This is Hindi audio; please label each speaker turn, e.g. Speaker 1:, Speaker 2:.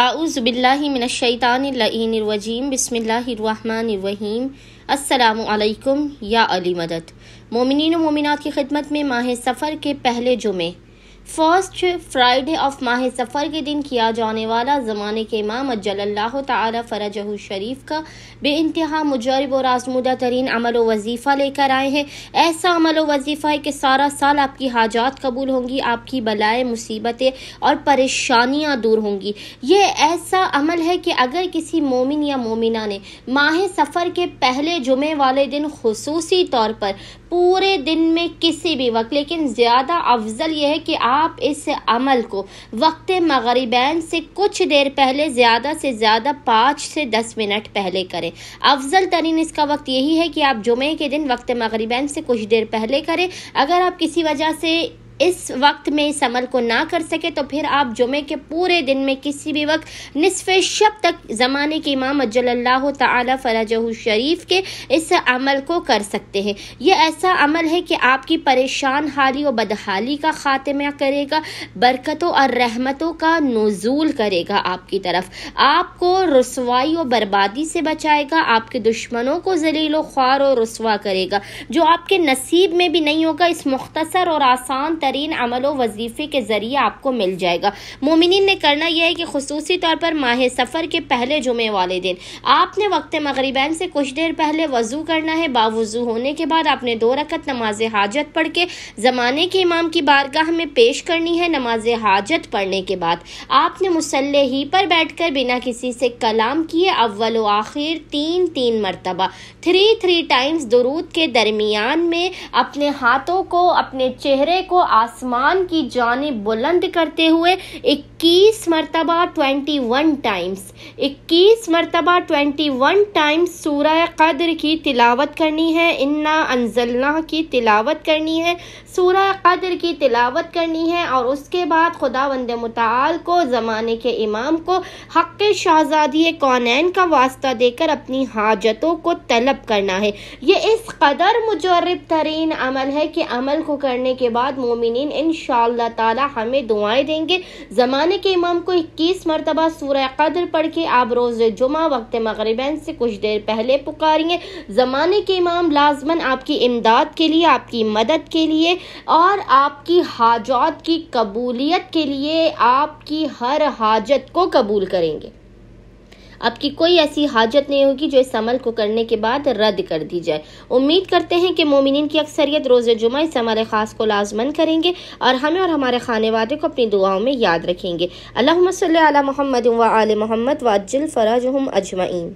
Speaker 1: आउज़बिल्लिमिनशैतानरजीम बसमीम असलकम या अली मदद मोमिन मोमिनात की खिदमत में माह सफ़र के पहले जुमे फर्स्ट फ्राइडे ऑफ माह सफ़र के दिन किया जाने वाला ज़माने के इमाम जल्ला ताली शरीफ का बे इंतहा मुजरब और आजमुदा तरीन अमल व वजीफ़ा लेकर आए हैं ऐसा अमल व वजीफ़ा है कि सारा साल आपकी हाजात कबूल होंगी आपकी बलाएँ मुसीबतें और परेशानियाँ दूर होंगी ये ऐसा अमल है कि अगर किसी मोमिन या मोमिना ने माह सफ़र के पहले जुमे वाले दिन खसूसी तौर पर पूरे दिन में किसी भी वक्त लेकिन ज़्यादा अफजल यह है कि आप आप इस अमल को वक्त मगरबैन से कुछ देर पहले ज़्यादा से ज़्यादा पाँच से दस मिनट पहले करें अफजल तरीन इसका वक्त यही है कि आप जुमे के दिन वक्त मगरबैन से कुछ देर पहले करें अगर आप किसी वजह से इस वक्त में इस अमल को ना कर सके तो फिर आप जुमे के पूरे दिन में किसी भी वक्त नसफ़ शब तक ज़माने के इमाम अजल्ला ताली शरीफ के इस अमल को कर सकते हैं यह ऐसा अमल है कि आपकी परेशान हाली और बदहाली का ख़ात्मा करेगा बरकतों और रहमतों का नजूल करेगा आपकी तरफ आपको रसवाई और बर्बादी से बचाएगा आपके दुश्मनों को जलील ख्वार और रसवा करेगा जो आपके नसीब में भी नहीं होगा इस मुख्तसर और आसान तरह तरीन अमलो वजीफ़े के ज़रिए आपको मिल जाएगा मोमिन ने करना यह है कि खसूसी तौर पर माह सफ़र के पहले जुमे वाले दिन आपने वक्त मगरबैन से कुछ देर पहले वज़ू करना है बावज़ू होने के बाद आपने दो रकत नमाज हाजत पढ़ के ज़माने के इमाम की बारगाह में पेश करनी है नमाज हाजत पढ़ने के बाद आपने मुसल ही पर बैठ कर बिना किसी से कलाम किए अव्वल आखिर तीन तीन मरतबा थ्री थ्री टाइम्स दरूद के दरमियान में अपने हाथों को अपने चेहरे को आ आसमान की जाने बुलंद करते हुए एक इक्कीस मरतबा ट्वेंटी वन टाइम्स इक्कीस मरतबा ट्वेंटी वन टाइम्स सूरह कद्र की तिलावत करनी है इन्ना अनजलना की तिलावत करनी है सूरह कद्र की तिलावत करनी है और उसके बाद खुदा वंद मताल को ज़माने के इमाम को हक़ शहज़ादी कौनैन का वास्ता देकर अपनी हाजतों को तलब करना है ये इस कदर मुजरब तरीन अमल है कि अमल को करने के बाद मोमिन इन शाह तमें दुआएं देंगे ज़माने जमाने के इमाम को इक्कीस मरतबा सूर्य कदर पढ़ के आप रोज़ जुमा वक्त मगरबन से कुछ देर पहले पुकारिए ज़माने के इमाम लाजमन आपकी इमदाद के लिए आपकी मदद के लिए और आपकी हाजात की कबूलियत के लिए आपकी हर हाजत को कबूल करेंगे आपकी कोई ऐसी हाजत नहीं होगी जो इस अमल को करने के बाद रद्द कर दी जाए उम्मीद करते हैं कि मोमिन की अक्सरियत रोज़ जुमा इस हमारे ख़ास को लाजमन करेंगे और हमें और हमारे खाने वादे को अपनी दुआओं में याद रखेंगे अल्लाह महमद व आल महमद वाजिल फ़राज हम अजमाइन